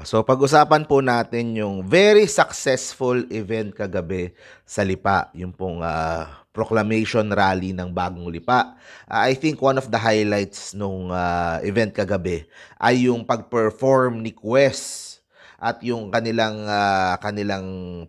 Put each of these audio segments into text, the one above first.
So pag-usapan po natin yung very successful event kagabi sa Lipa, yung pong uh, proclamation rally ng bagong Lipa. Uh, I think one of the highlights nung uh, event kagabi ay yung pag-perform ni Quest at yung kanilang uh, kanilang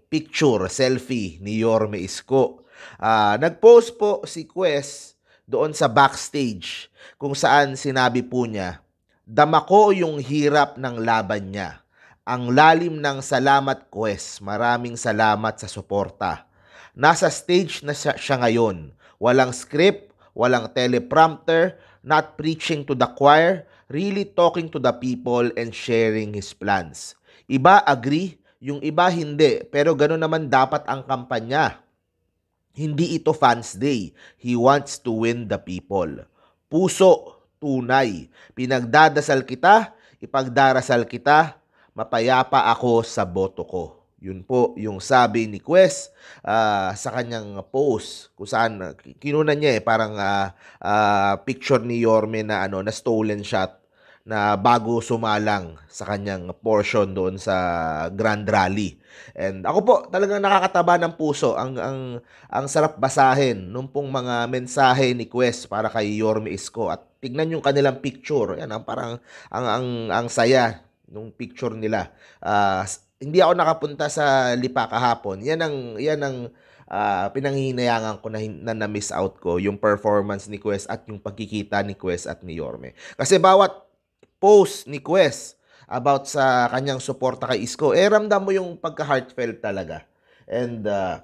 picture selfie ni Yorme Isko. Uh, nag-post po si Quest doon sa backstage kung saan sinabi po niya Damako yung hirap ng laban niya. Ang lalim ng salamat quest. Maraming salamat sa suporta. Nasa stage na siya, siya ngayon. Walang script, walang teleprompter, not preaching to the choir, really talking to the people and sharing his plans. Iba agree, yung iba hindi, pero gano'n naman dapat ang kampanya. Hindi ito fans day. He wants to win the people. Puso, tunay. Pinagdadasal kita, ipagdarasal kita, mapayapa ako sa boto ko. Yun po yung sabi ni Quest uh, ah, sa kanyang post kung saan ah, kinunan niya eh parang uh, uh, picture ni Yorme na ano na stolen shot na bago sumalang sa kanyang portion doon sa Grand Rally. And ako po, talagang nakakataba ng puso ang ang ang sarap basahin nung pong mga mensahe ni Quest para kay Yorme Isko at Tignan yung kanilang picture. Yan ang parang ang ang, ang saya nung picture nila. Uh, hindi ako nakapunta sa Lipa kahapon. Yan ang yan ang uh, ah, pinanghihinayangan ko na, na na-miss out ko yung performance ni Quest at yung pagkikita ni Quest at ni Yorme. Kasi bawat post ni Quest about sa kanyang suporta kay Isko, eh ramdam mo yung pagka-heartfelt talaga. And uh,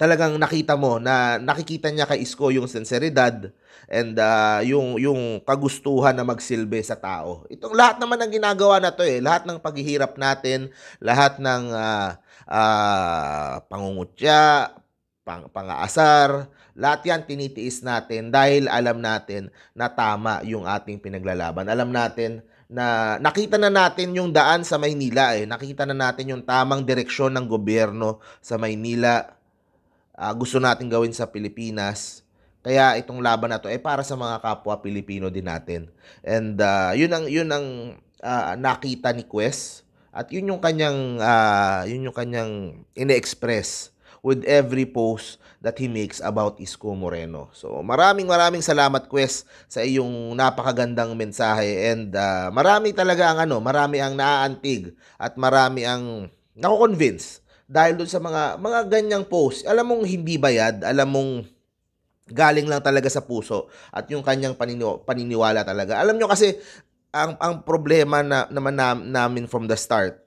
talagang nakita mo na nakikita niya kay Isko yung sinseridad and uh, yung yung kagustuhan na magsilbi sa tao. Itong lahat naman ng ginagawa na to eh, lahat ng paghihirap natin, lahat ng uh, uh, pangungutya, pang pangaasar, lahat yan tinitiis natin dahil alam natin na tama yung ating pinaglalaban. Alam natin na nakita na natin yung daan sa Maynila eh. Nakita na natin yung tamang direksyon ng gobyerno sa Maynila uh, gusto natin gawin sa Pilipinas. Kaya itong laban na to ay eh, para sa mga kapwa Pilipino din natin. And uh, yun ang yun ang uh, nakita ni Quest at yun yung kanyang uh, yun yung kanyang ine-express with every post that he makes about Isko Moreno. So maraming maraming salamat Quest sa iyong napakagandang mensahe and uh, marami talaga ang ano, marami ang naaantig at marami ang nako-convince dahil doon sa mga mga ganyang post. Alam mong hindi bayad, alam mong galing lang talaga sa puso at yung kanyang panini- paniniwala talaga. Alam nyo kasi ang ang problema na naman na, namin from the start.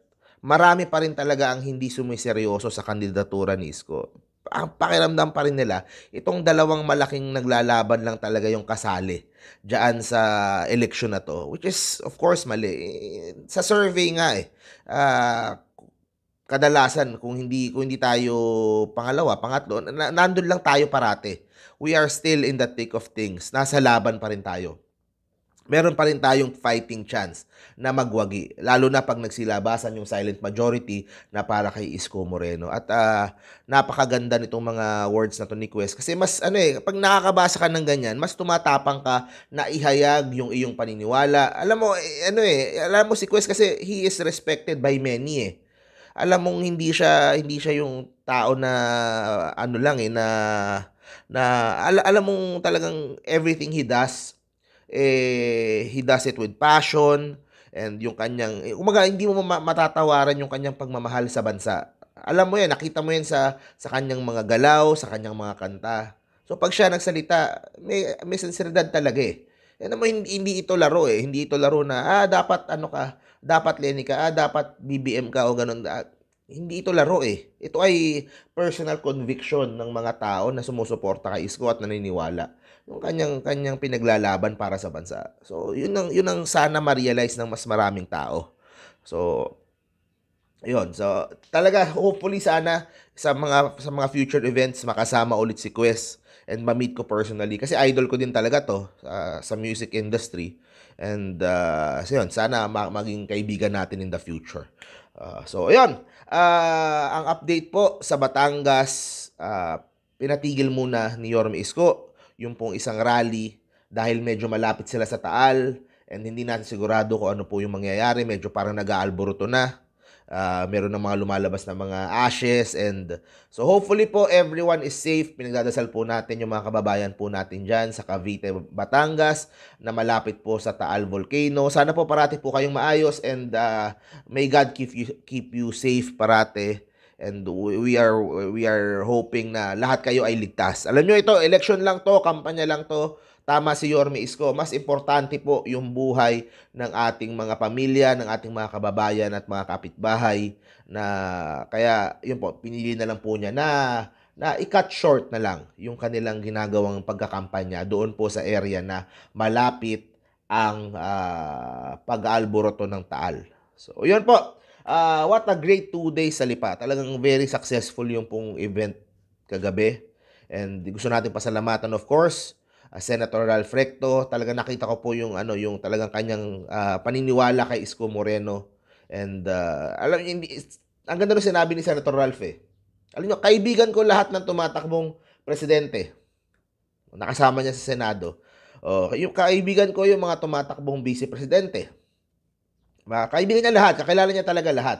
Marami pa rin talaga ang hindi sumiseryoso sa kandidatura ni Isko. Ang pakiramdam pa rin nila, itong dalawang malaking naglalaban lang talaga yung kasali diyan sa eleksyon na to, which is of course mali. Eh, sa survey nga eh, uh, kadalasan kung hindi kung hindi tayo pangalawa, pangatlo, na, nandun lang tayo parate. We are still in the thick of things. Nasa laban pa rin tayo. Meron pa rin tayong fighting chance na magwagi. Lalo na pag nagsilabasan yung silent majority na para kay Isko Moreno. At uh, napakaganda nitong mga words na to ni Quest. Kasi mas ano eh, pag nakakabasa ka ng ganyan, mas tumatapang ka na ihayag yung iyong paniniwala. Alam mo, eh, ano eh, alam mo si Quest kasi he is respected by many eh alam mong hindi siya hindi siya yung tao na ano lang eh na na al- alam mong talagang everything he does eh he does it with passion and yung kanyang eh, umaga hindi mo matatawaran yung kanyang pagmamahal sa bansa. Alam mo yan, nakita mo yan sa sa kanyang mga galaw, sa kanyang mga kanta. So pag siya nagsalita, may, may sinseridad talaga eh. Eh hindi, hindi ito laro eh, hindi ito laro na ah dapat ano ka, dapat Lenny ka, ah dapat BBM ka o ganun. Ah, hindi ito laro eh. Ito ay personal conviction ng mga tao na sumusuporta kay Isko at naniniwala yung kanyang kanyang pinaglalaban para sa bansa. So, yun ang yun ang sana ma-realize ng mas maraming tao. So, Ayun, so talaga hopefully sana sa mga sa mga future events makasama ulit si Quest and ma-meet ko personally kasi idol ko din talaga to uh, sa music industry and uh, so yun, sana ma- maging kaibigan natin in the future. Uh, so ayun, uh, ang update po sa Batangas uh, pinatigil muna ni Yorme Isko yung pong isang rally dahil medyo malapit sila sa Taal and hindi natin sigurado kung ano po yung mangyayari, medyo parang nag-aalboroto na Uh, meron ng mga lumalabas na mga ashes and so hopefully po everyone is safe. Pinagdadasal po natin yung mga kababayan po natin dyan sa Cavite, Batangas na malapit po sa Taal Volcano. Sana po parati po kayong maayos and uh, may God keep you, keep you safe parati and we are we are hoping na lahat kayo ay ligtas. Alam niyo ito, election lang to, kampanya lang to. Tama si Yorme Isko, mas importante po yung buhay ng ating mga pamilya, ng ating mga kababayan at mga kapitbahay na kaya yun po, pinili na lang po niya na na i-cut short na lang yung kanilang ginagawang pagkakampanya doon po sa area na malapit ang uh, ah, pag-alboroto ng Taal. So, yun po. Uh, what a great two days sa lipa. Talagang very successful yung pong event kagabi. And gusto natin pasalamatan of course Ah, Senator Ralph Recto. Talaga nakita ko po yung ano yung talagang kanyang uh, paniniwala kay Isko Moreno. And uh, alam hindi ang ganda rin sinabi ni Senator Ralph eh. Alam niyo kaibigan ko lahat ng tumatakbong presidente. Nakasama niya sa Senado. Oh, yung kaibigan ko yung mga tumatakbong vice presidente. Mga kaibigan niya lahat, kakilala niya talaga lahat.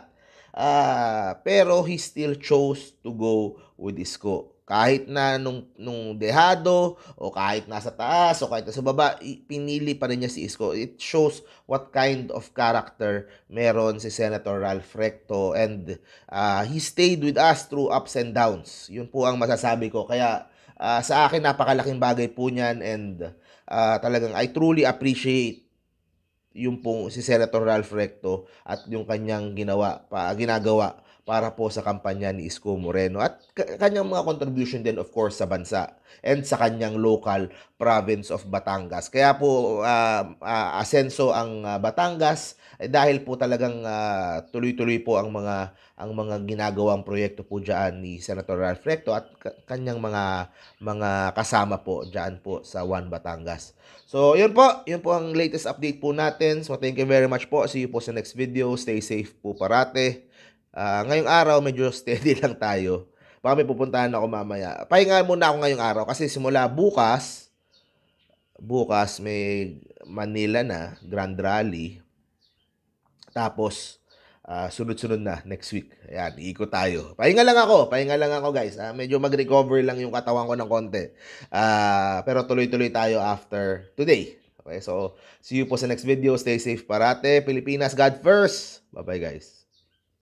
Uh, pero he still chose to go with Isko kahit na nung, nung dehado, o kahit nasa taas, o kahit nasa baba, pinili pa rin niya si Isko. It shows what kind of character meron si Senator Ralph Recto. And uh, he stayed with us through ups and downs. Yun po ang masasabi ko. Kaya uh, sa akin, napakalaking bagay po niyan. And uh, talagang I truly appreciate yung po si Senator Ralph Recto at yung kanyang ginawa, pa, ginagawa para po sa kampanya ni Isko Moreno at kanyang mga contribution din of course sa bansa and sa kanyang local province of Batangas. Kaya po uh, uh, asenso ang uh, Batangas eh, dahil po talagang uh, tuloy-tuloy po ang mga ang mga ginagawang proyekto po diyan ni Senator Ralph Recto at kanyang mga mga kasama po diyan po sa One Batangas. So, yun po. Yun po ang latest update po natin. So, thank you very much po. See you po sa next video. Stay safe po parate. Uh, ngayong araw, medyo steady lang tayo. Baka may pupuntahan ako mamaya. Pahinga muna ako ngayong araw kasi simula bukas, bukas may Manila na, Grand Rally. Tapos, uh, sunod-sunod na next week. Ayan, iikot tayo. Pahinga lang ako, pahinga lang ako guys. Uh, medyo mag-recover lang yung katawan ko ng konti. Uh, pero tuloy-tuloy tayo after today. Okay, so see you po sa next video. Stay safe parate. Pilipinas, God first. Bye-bye guys.